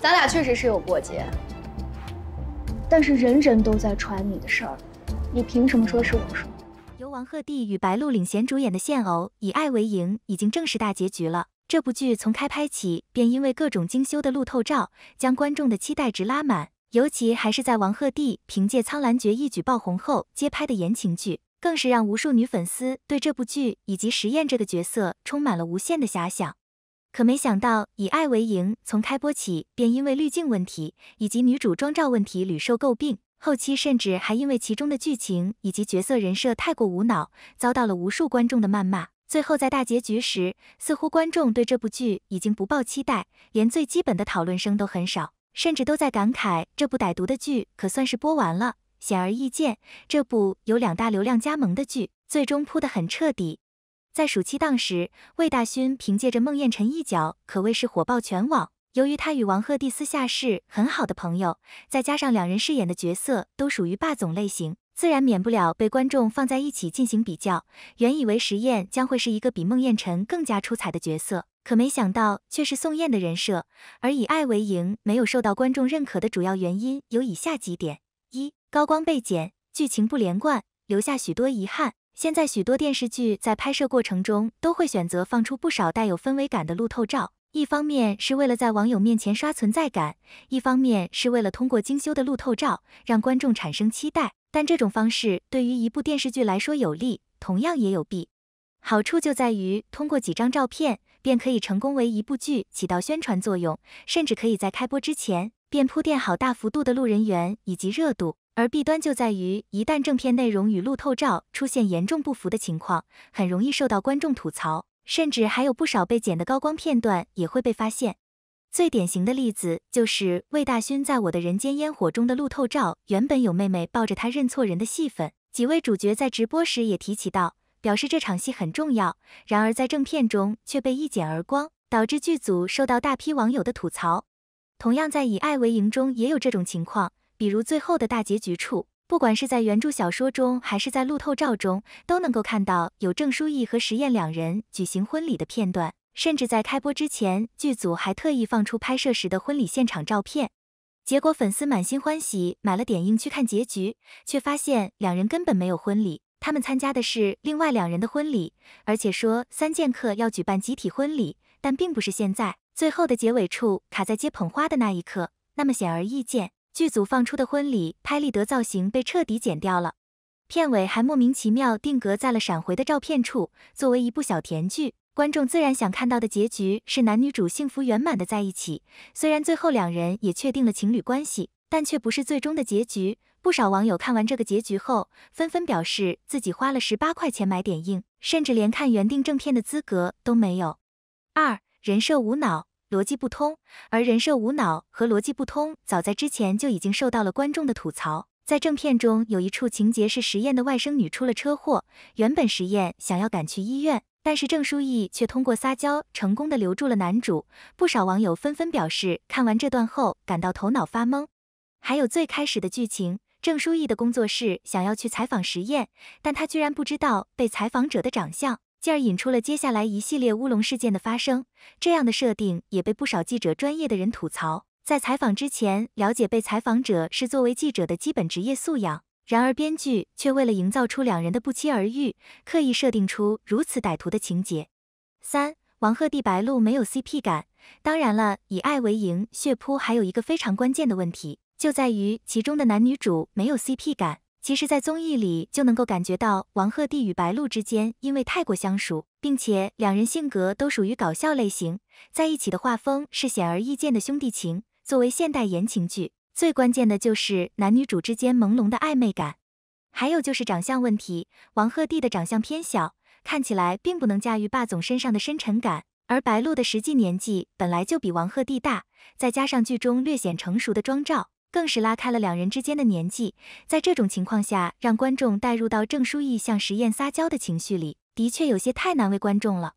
咱俩确实是有过节，但是人人都在传你的事儿，你凭什么说是我说？由王鹤棣与白鹿领衔主演的现偶《以爱为营》已经正式大结局了。这部剧从开拍起便因为各种精修的路透照，将观众的期待值拉满。尤其还是在王鹤棣凭借《苍兰诀》一举爆红后接拍的言情剧，更是让无数女粉丝对这部剧以及实验这个角色充满了无限的遐想。可没想到，《以爱为营》从开播起便因为滤镜问题以及女主妆照问题屡受诟病，后期甚至还因为其中的剧情以及角色人设太过无脑，遭到了无数观众的谩骂。最后在大结局时，似乎观众对这部剧已经不抱期待，连最基本的讨论声都很少，甚至都在感慨这部歹毒的剧可算是播完了。显而易见，这部有两大流量加盟的剧，最终铺得很彻底。在暑期档时，魏大勋凭借着孟宴臣一角可谓是火爆全网。由于他与王鹤棣私下是很好的朋友，再加上两人饰演的角色都属于霸总类型，自然免不了被观众放在一起进行比较。原以为时宴将会是一个比孟宴臣更加出彩的角色，可没想到却是宋焰的人设。而《以爱为营》没有受到观众认可的主要原因有以下几点：一、高光被剪，剧情不连贯，留下许多遗憾。现在许多电视剧在拍摄过程中都会选择放出不少带有氛围感的路透照，一方面是为了在网友面前刷存在感，一方面是为了通过精修的路透照让观众产生期待。但这种方式对于一部电视剧来说有利，同样也有弊。好处就在于通过几张照片便可以成功为一部剧起到宣传作用，甚至可以在开播之前。便铺垫好大幅度的路人缘以及热度，而弊端就在于一旦正片内容与路透照出现严重不符的情况，很容易受到观众吐槽，甚至还有不少被剪的高光片段也会被发现。最典型的例子就是魏大勋在《我的人间烟火》中的路透照，原本有妹妹抱着他认错人的戏份，几位主角在直播时也提起到，表示这场戏很重要，然而在正片中却被一剪而光，导致剧组受到大批网友的吐槽。同样在以爱为营中也有这种情况，比如最后的大结局处，不管是在原著小说中还是在路透照中，都能够看到有郑书意和石燕两人举行婚礼的片段，甚至在开播之前，剧组还特意放出拍摄时的婚礼现场照片。结果粉丝满心欢喜买了点映去看结局，却发现两人根本没有婚礼，他们参加的是另外两人的婚礼，而且说三剑客要举办集体婚礼，但并不是现在。最后的结尾处卡在接捧花的那一刻，那么显而易见，剧组放出的婚礼拍立得造型被彻底剪掉了，片尾还莫名其妙定格在了闪回的照片处。作为一部小甜剧，观众自然想看到的结局是男女主幸福圆满的在一起。虽然最后两人也确定了情侣关系，但却不是最终的结局。不少网友看完这个结局后，纷纷表示自己花了十八块钱买点映，甚至连看原定正片的资格都没有。二人设无脑。逻辑不通，而人设无脑和逻辑不通，早在之前就已经受到了观众的吐槽。在正片中，有一处情节是实验的外甥女出了车祸，原本实验想要赶去医院，但是郑书意却通过撒娇成功的留住了男主。不少网友纷纷表示，看完这段后感到头脑发懵。还有最开始的剧情，郑书意的工作室想要去采访实验，但他居然不知道被采访者的长相。进而引出了接下来一系列乌龙事件的发生，这样的设定也被不少记者专业的人吐槽。在采访之前了解被采访者是作为记者的基本职业素养，然而编剧却为了营造出两人的不期而遇，刻意设定出如此歹徒的情节。三王鹤棣白鹿没有 CP 感，当然了，以爱为营血扑还有一个非常关键的问题，就在于其中的男女主没有 CP 感。其实，在综艺里就能够感觉到王鹤棣与白鹿之间因为太过相熟，并且两人性格都属于搞笑类型，在一起的画风是显而易见的兄弟情。作为现代言情剧，最关键的就是男女主之间朦胧的暧昧感，还有就是长相问题。王鹤棣的长相偏小，看起来并不能驾驭霸总身上的深沉感，而白鹿的实际年纪本来就比王鹤棣大，再加上剧中略显成熟的妆照。更是拉开了两人之间的年纪，在这种情况下，让观众带入到郑书意向实验撒娇的情绪里，的确有些太难为观众了。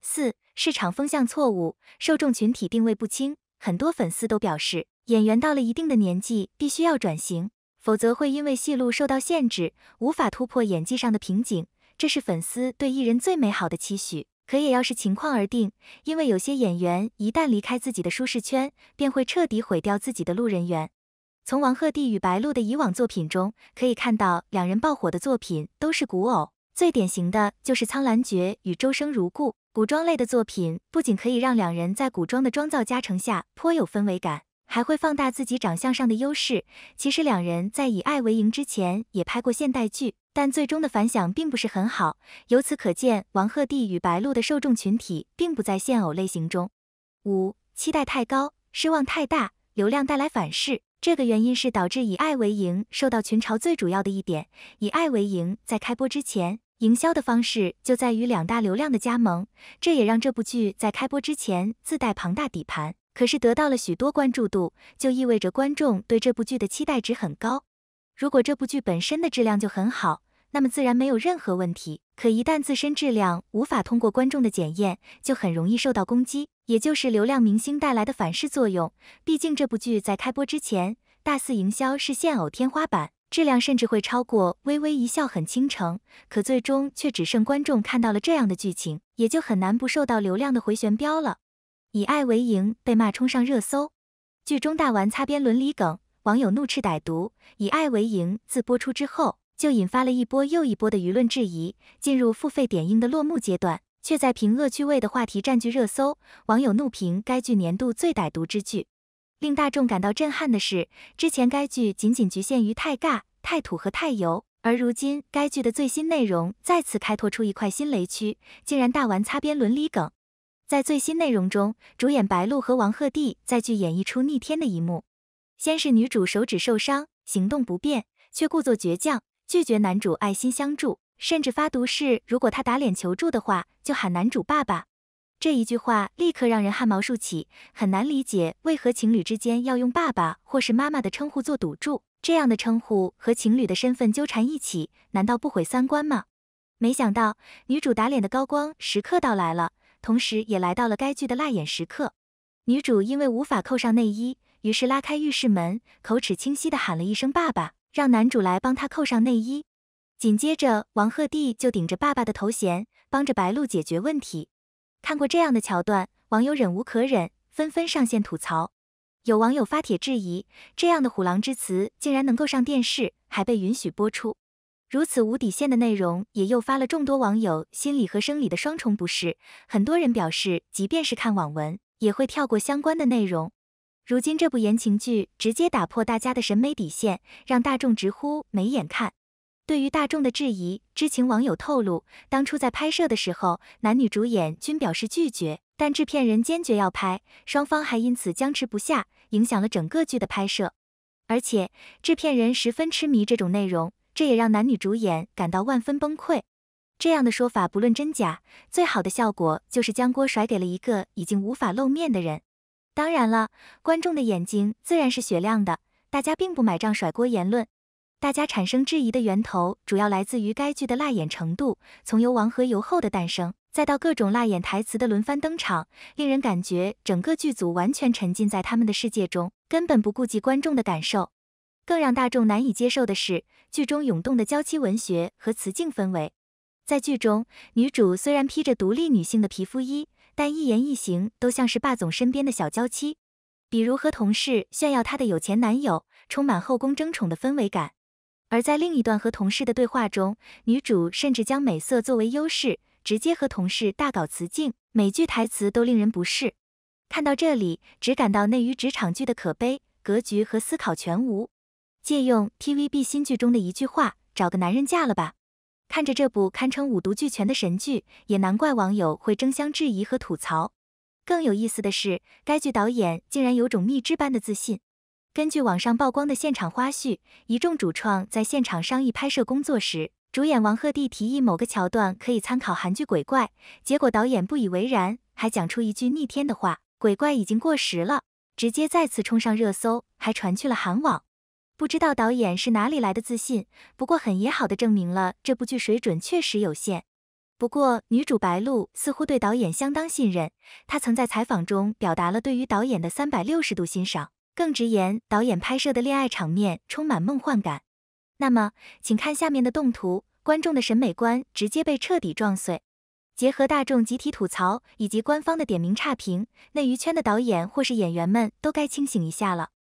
四市场风向错误，受众群体定位不清，很多粉丝都表示，演员到了一定的年纪，必须要转型，否则会因为戏路受到限制，无法突破演技上的瓶颈。这是粉丝对艺人最美好的期许。可也要视情况而定，因为有些演员一旦离开自己的舒适圈，便会彻底毁掉自己的路人缘。从王鹤棣与白鹿的以往作品中可以看到，两人爆火的作品都是古偶，最典型的就是《苍兰诀》与《周生如故》。古装类的作品不仅可以让两人在古装的妆造加成下颇有氛围感，还会放大自己长相上的优势。其实两人在《以爱为营》之前也拍过现代剧，但最终的反响并不是很好。由此可见，王鹤棣与白鹿的受众群体并不在现偶类型中。五、期待太高，失望太大。流量带来反噬，这个原因是导致以爱为营受到群嘲最主要的一点。以爱为营在开播之前，营销的方式就在于两大流量的加盟，这也让这部剧在开播之前自带庞大底盘。可是得到了许多关注度，就意味着观众对这部剧的期待值很高。如果这部剧本身的质量就很好，那么自然没有任何问题。可一旦自身质量无法通过观众的检验，就很容易受到攻击，也就是流量明星带来的反噬作用。毕竟这部剧在开播之前大肆营销是现偶天花板，质量甚至会超过《微微一笑很倾城》，可最终却只剩观众看到了这样的剧情，也就很难不受到流量的回旋镖了。《以爱为营》被骂冲上热搜，剧中大玩擦边伦理梗，网友怒斥歹毒。《以爱为营》自播出之后。就引发了一波又一波的舆论质疑，进入付费点映的落幕阶段，却在凭恶趣味的话题占据热搜，网友怒评该剧年度最歹毒之剧。令大众感到震撼的是，之前该剧仅仅局限于太尬、太土和太油，而如今该剧的最新内容再次开拓出一块新雷区，竟然大玩擦边伦理梗。在最新内容中，主演白鹿和王鹤棣在剧演绎出逆天的一幕，先是女主手指受伤，行动不便，却故作倔强。拒绝男主爱心相助，甚至发毒誓：如果他打脸求助的话，就喊男主爸爸。这一句话立刻让人汗毛竖起，很难理解为何情侣之间要用爸爸或是妈妈的称呼做赌注。这样的称呼和情侣的身份纠缠一起，难道不毁三观吗？没想到女主打脸的高光时刻到来了，同时也来到了该剧的辣眼时刻。女主因为无法扣上内衣，于是拉开浴室门，口齿清晰地喊了一声“爸爸”。让男主来帮他扣上内衣，紧接着王鹤棣就顶着爸爸的头衔帮着白鹿解决问题。看过这样的桥段，网友忍无可忍，纷纷上线吐槽。有网友发帖质疑，这样的虎狼之词竟然能够上电视，还被允许播出，如此无底线的内容也诱发了众多网友心理和生理的双重不适。很多人表示，即便是看网文，也会跳过相关的内容。如今这部言情剧直接打破大家的审美底线，让大众直呼没眼看。对于大众的质疑，知情网友透露，当初在拍摄的时候，男女主演均表示拒绝，但制片人坚决要拍，双方还因此僵持不下，影响了整个剧的拍摄。而且制片人十分痴迷这种内容，这也让男女主演感到万分崩溃。这样的说法不论真假，最好的效果就是将锅甩给了一个已经无法露面的人。当然了，观众的眼睛自然是雪亮的，大家并不买账甩锅言论。大家产生质疑的源头主要来自于该剧的辣眼程度，从由王和由后的诞生，再到各种辣眼台词的轮番登场，令人感觉整个剧组完全沉浸在他们的世界中，根本不顾及观众的感受。更让大众难以接受的是，剧中涌动的娇妻文学和雌竞氛围。在剧中，女主虽然披着独立女性的皮肤衣。但一言一行都像是霸总身边的小娇妻，比如和同事炫耀她的有钱男友，充满后宫争宠的氛围感；而在另一段和同事的对话中，女主甚至将美色作为优势，直接和同事大搞雌竞，每句台词都令人不适。看到这里，只感到内娱职场剧的可悲，格局和思考全无。借用 TVB 新剧中的一句话：“找个男人嫁了吧。”看着这部堪称五毒俱全的神剧，也难怪网友会争相质疑和吐槽。更有意思的是，该剧导演竟然有种蜜汁般的自信。根据网上曝光的现场花絮，一众主创在现场商议拍摄工作时，主演王鹤棣提议某个桥段可以参考韩剧《鬼怪》，结果导演不以为然，还讲出一句逆天的话：“鬼怪已经过时了”，直接再次冲上热搜，还传去了韩网。不知道导演是哪里来的自信，不过很也好的证明了这部剧水准确实有限。不过女主白鹿似乎对导演相当信任，她曾在采访中表达了对于导演的三百六十度欣赏，更直言导演拍摄的恋爱场面充满梦幻感。那么，请看下面的动图，观众的审美观直接被彻底撞碎。结合大众集体吐槽以及官方的点名差评，内娱圈的导演或是演员们都该清醒一下了。